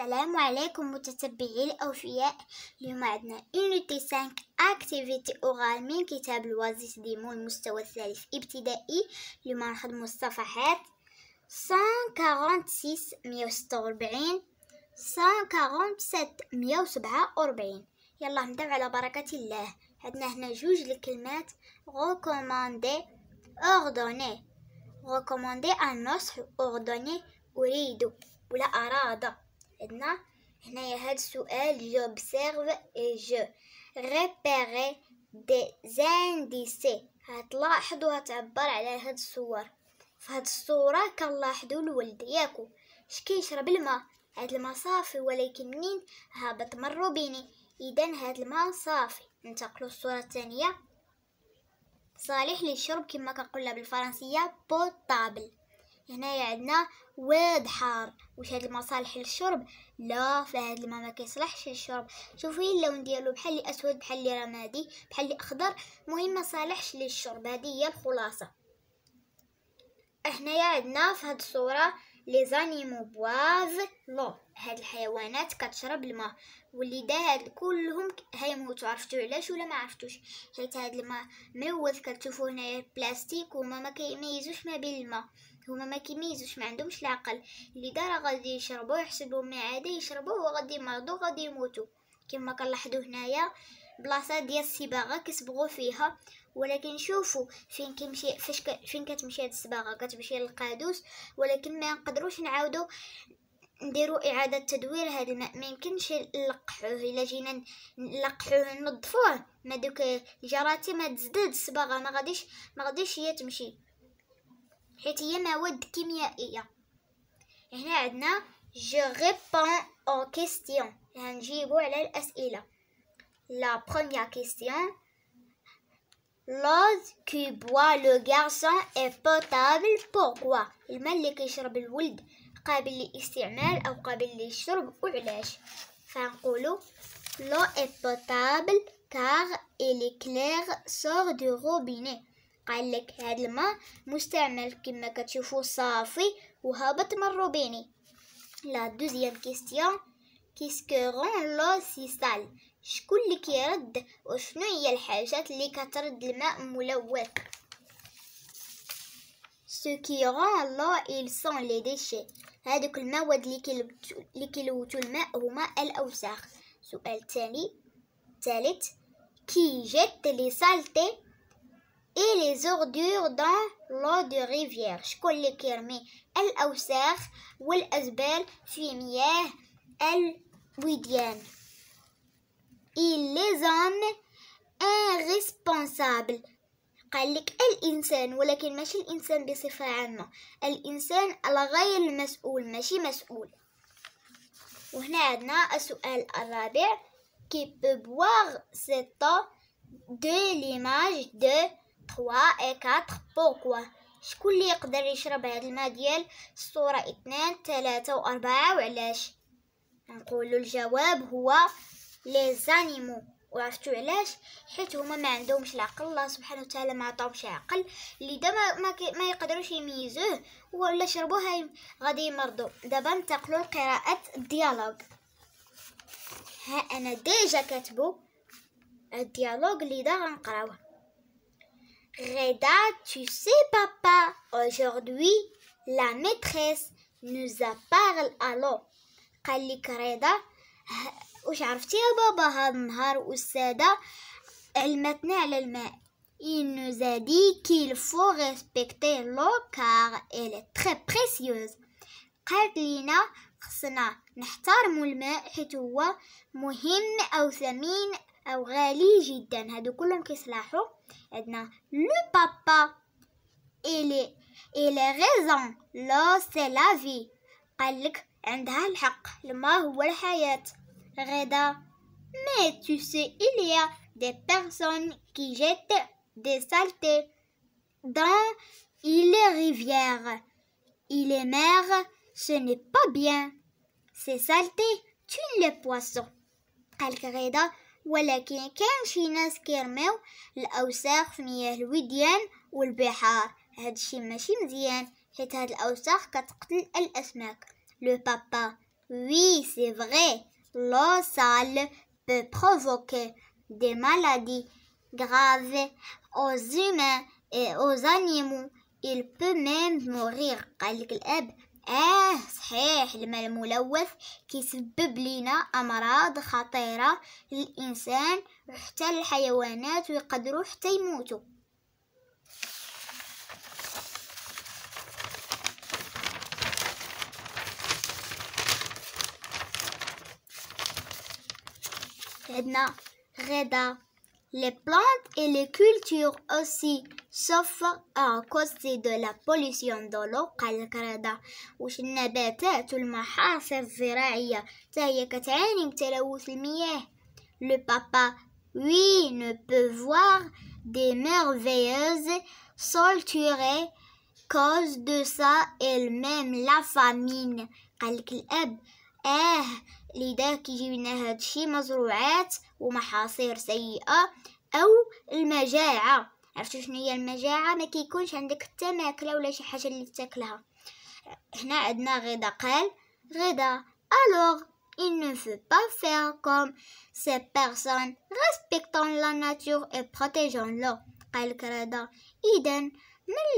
السلام عليكم متتبعي الأوفياء اليوم عندنا يونيتي 5 اكتيفيتي اورال من كتاب الوظيف ديمو المستوى الثالث ابتدائي اليوم نخدمو الصفحات 146 146 147 147 يلا نبداو على بركة الله عندنا هنا جوج الكلمات ريكوماندي اوردوني ريكوماندي ان النصح اوردوني أريد ولا اراده عندنا هنايا هاد السؤال جوبسيرف اي جو repère دي زانديسي هتلاحظوا هتعبر على هاد الصور في هاد الصورة كنلاحظوا الولد ياكو اش كيشرب الماء هاد الماء صافي ولكن منين هبط من روبيني اذا هاد الماء صافي ننتقلوا للصورة الثانية صالح للشرب كما كنقولها بالفرنسية بوتابل هنايا عندنا واد حار واش هاد المصالح صالح للشرب لا فهاد الماء ما كيصلحش للشرب شوفي اللون ديالو بحال لي اسود بحال لي رمادي بحال لي اخضر المهم ما صالحش للشرب هذه هي الخلاصه هنايا عندنا في هاد الصوره لي زانيمو بواز لو هاد الحيوانات كتشرب الماء دا هاد كلهم هيموتوا عرفتوا علاش ولا ما عرفتوش حيت هاد الماء ملوث كتشوفوا هنايا بلاستيك وما ما كيميزوش ما بين الماء هما ما كيميزوش ما عندهمش العقل اللي دار غادي يشربوا يحسبوا ما عادي يشربوا وغادي يمرضوا غادي يموتوا كما كنلاحظوا هنايا بلاصه ديال الصباغه كيصبغوا فيها ولكن شوفوا فين كيمشي فاش فين كتمشي هاد الصباغه كتمشي للقادوس ولكن ما نقدروش نعاودوا نديروا اعاده تدوير هذا الماء ما يمكنش نلقحوه الا جينا نلقحوه ننظفوه ما دوك الجراثيم تزداد الصباغه ما غاديش ما غاديش هي تمشي حيت هي مواد كيميائيه هنا عندنا جو ريبون او كيستيون هنجيبو على الاسئله لا بروميير كيستيون لوز كي بوا لو غارسون اي بوتابل بوركوا الماء اللي كيشرب الولد قابل للاستعمال او قابل للشرب وعلاش فنقولوا لو اي بوتابل كار اي est clair sort du قال لك هذا الماء مستعمل كما كتشوفوا صافي وهابط من الروبيني لا دوزيام كيستيون كيسكو رون لو سي سال شكون اللي كيرد وشنو هي الحاجات اللي كترد الماء ملوث سو كي رون لو ايل سون لي ديشي هذوك المواد اللي كيلوثوا الماء هما الاوساخ سؤال ثاني ثالث كي جت لي سالتي et les ordures dans l'eau de rivière شكون اللي كيرمي Will والأزبال في مياه il les hommes irresponsables قال لك الانسان ولكن ماشي الانسان بصفه عامه الانسان الغير المسؤول ماشي مسؤول وهنا عندنا السؤال الرابع qui peut boire de l'image de اي 4 بوكوا شكون اللي يقدر يشرب هاد الماء ديال الصورة اثنان ثلاثة 4 وعلاش نقولوا الجواب هو لي زانيمو وعرفتوا علاش حيت هما ما عندهمش العقل الله سبحانه وتعالى ما عطاهمش عقل اللي دابا ما, ما, ما يقدروش يميزوه ولا شربوه غادي يمرضوا دابا ننتقلوا لقراءة الديالوج ها انا ديجا كاتبو الديالوج اللي دا غنقراوه Reda, tu sais papa, aujourd'hui la maîtresse nous a parlé alors. قال لك رضا واش عرفتي يا بابا هاد النهار أستاذة علمتنا على الماء Il nous a dit qu'il faut respecter l'eau car elle est très précieuse. قالت لينا خصنا نحترم الماء حيت هو مهم أو ثمين le papa, il est raison. Là, c'est la vie. Mais tu sais, il y a des personnes qui jettent des saletés dans les rivières. Il est mère. ce n'est pas bien. Ces saletés tuent les poissons. ولكن كان شي ناس كيرميو الاوساخ في مياه الوديان والبحار هادشي ماشي مزيان حيت هاد الاوساخ كتقتل الاسماك لو بابا وي سي فري لو سال بو بروفوكي دي مالادي غراف او humains et aux animaux il peut même mourir قال لك الاب آه صحيح الماء الملوث كيسبب لينا أمراض خطيرة للإنسان وحتى الحيوانات ويقدروا حتى يموتوا عندنا غدا les plantes et les cultures aussi, souffrent à cause de la pollution de l'eau Canada le papa oui, ne peut voir des merveilleuses solturées cause de ça elle-même la famine لذاك جبنا هادشي مزروعات ومحاصير سيئة أو المجاعة عرفتوا شنو هي المجاعة ما كيكونش عندك حتى ماكلة ولا شي حاجة اللي تاكلها هنا عندنا غدا قال غدا الوغ il ne veut pas faire comme ces personnes respectant la nature et protégeant l'eau قال لك رضا اذا ما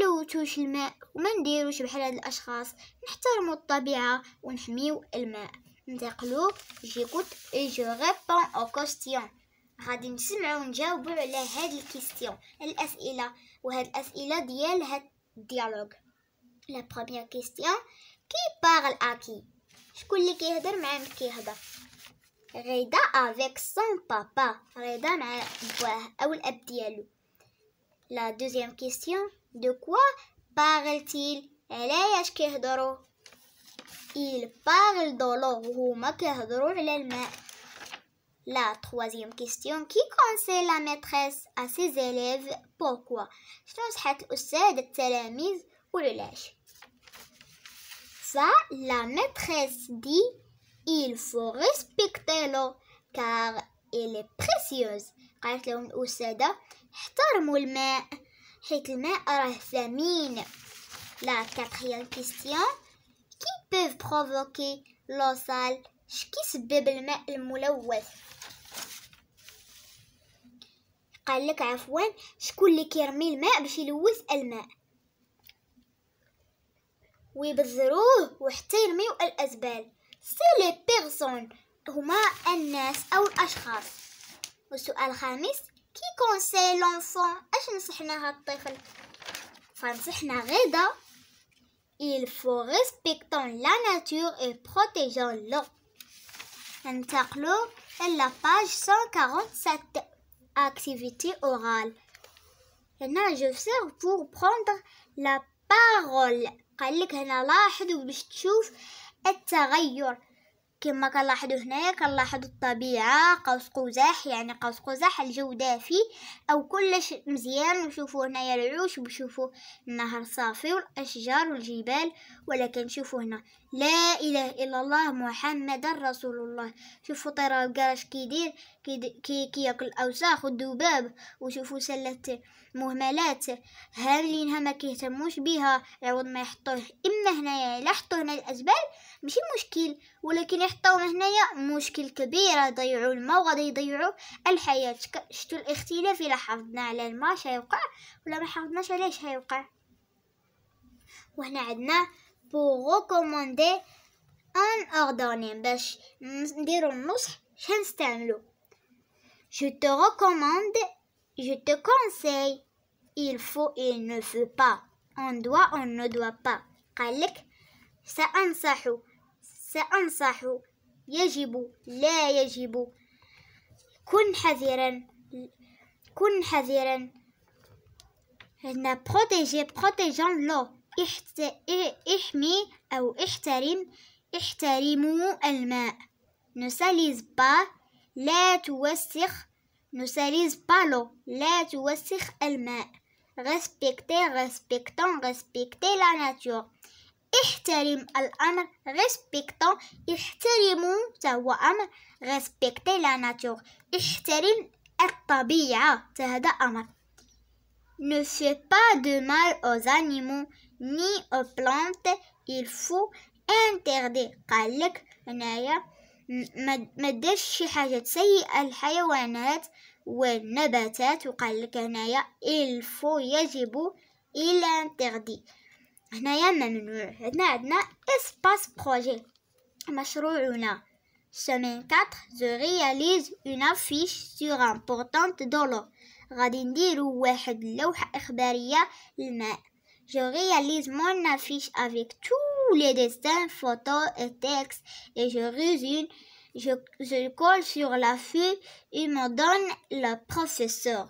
نلوتوش الماء وما نديروش بحال هاد الاشخاص نحترموا الطبيعه ونحميو الماء Interlope, جيكوت اي جو ريبون او كوستيون غادي نسمعوا ونجاوبوا على هاد الكيستيون الاسئله وهاد الاسئله ديال هاد الديالوغ لا بروميير كيستيون كي بارل اكي شكون اللي كيهضر مع من كيهضر غيدا افيك سون بابا غيدا مع بواه او الاب ديالو لا دوزيام كيستيون دو كوا باغل تيل علاش كيهضروا Il parle dans leur roue. Il n'a pas besoin la troisième question. Qui conseille la maîtresse à ses élèves Pourquoi Je pense que c'est l'auteur de la salle ou de lèche. Ça, la maîtresse dit. Il faut respecter l'eau. Car elle est précieuse. Je pense que c'est l'auteur de la salle de bain la lèche. La quatrième question. peuvent provoquer الوصال شكي سبب الماء الملوث قال لك عفوا شكون اللي كيرمي الماء باش يلوث الماء ويبذروه وحتى يرميو الأزبال سي لي بيرسون هما الناس أو الأشخاص والسؤال الخامس كي كونسي لونفون اش نصحنا هاد الطفل فنصحنا غدا Il faut respecter la nature et protéger l'eau. interclo est la page 147. Activité orale. Maintenant, je prendre prendre prendre prendre parole. قال كما كنلاحظوا هنايا كنلاحظوا الطبيعه قوس قزح يعني قوس قزح الجو دافي او كلش مزيان وشوفوا هنايا العوش وشوفوا النهر صافي والاشجار والجبال ولكن شوفوا هنا لا اله الا الله محمد رسول الله شوفوا طير القرش كيدير كي كياكل الاوساخ والذباب وشوفوا سله مهملات هاملينها ما كيهتموش بها عوض ما يحطوه اما هنايا لا هنا الازبال ماشي مشكل ولكن يحطوهم هنايا مشكل كبير يضيعوا الماء وغادي يضيعوا الحياة شتو الاختلاف الى حافظنا على الماء شيوقع ولا ما حافظناش عليه شيوقع وهنا عندنا بوغو كوموندي ان اوردوني باش نديرو النصح شنستعملو Je te recommande, je te conseille. Il faut, il ne faut pas. On doit, on ne doit pas. قالك سانصحو سأنصح يجب لا يجب كن حذرا كن حذرا هنا بروتيجي بروتيجون لو احمي أو احترم احترموا الماء نساليز با لا توسخ نساليز با لو لا توسخ الماء respecter respectant respecter la nature احترم الأمر ريسبكتو احترموا هو أمر ريسبكتي لا ناتور احترم الطبيعة هذا أمر ne fait pas de mal aux animaux ni aux plantes il faut interdire قالك لك هنايا ما داش شي حاجة سيئة الحيوانات والنباتات وقال لك هنايا il faut يجب il interdit هنايا ممنوع هنا espace projet. بروجي مشروعنا semaine 4 je réalise une affiche sur importante de l'eau غادي نديرو واحد اللوحة إخبارية للماء je réalise mon affiche avec tous les dessins, photos et textes et je résume je, colle sur l'affiche et me donne le professeur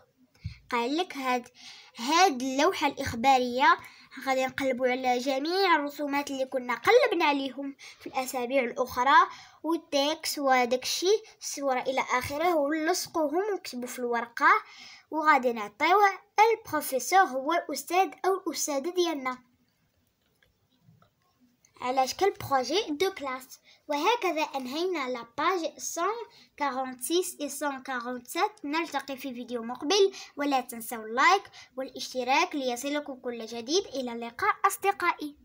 قالك هاد هاد اللوحة الإخبارية غادي نقلبوا على جميع الرسومات اللي كنا قلبنا عليهم في الاسابيع الاخرى والتكس وداكشي الصوره الى اخره ونلصقوهم ونكتبوا في الورقه وغادي نعطيو البروفيسور هو الاستاذ او الاستاذه ديالنا على شكل بروجي دو كلاس وهكذا أنهينا لاباج 146 و 147 نلتقي في فيديو مقبل ولا تنسوا اللايك والاشتراك ليصلكم كل جديد إلى اللقاء أصدقائي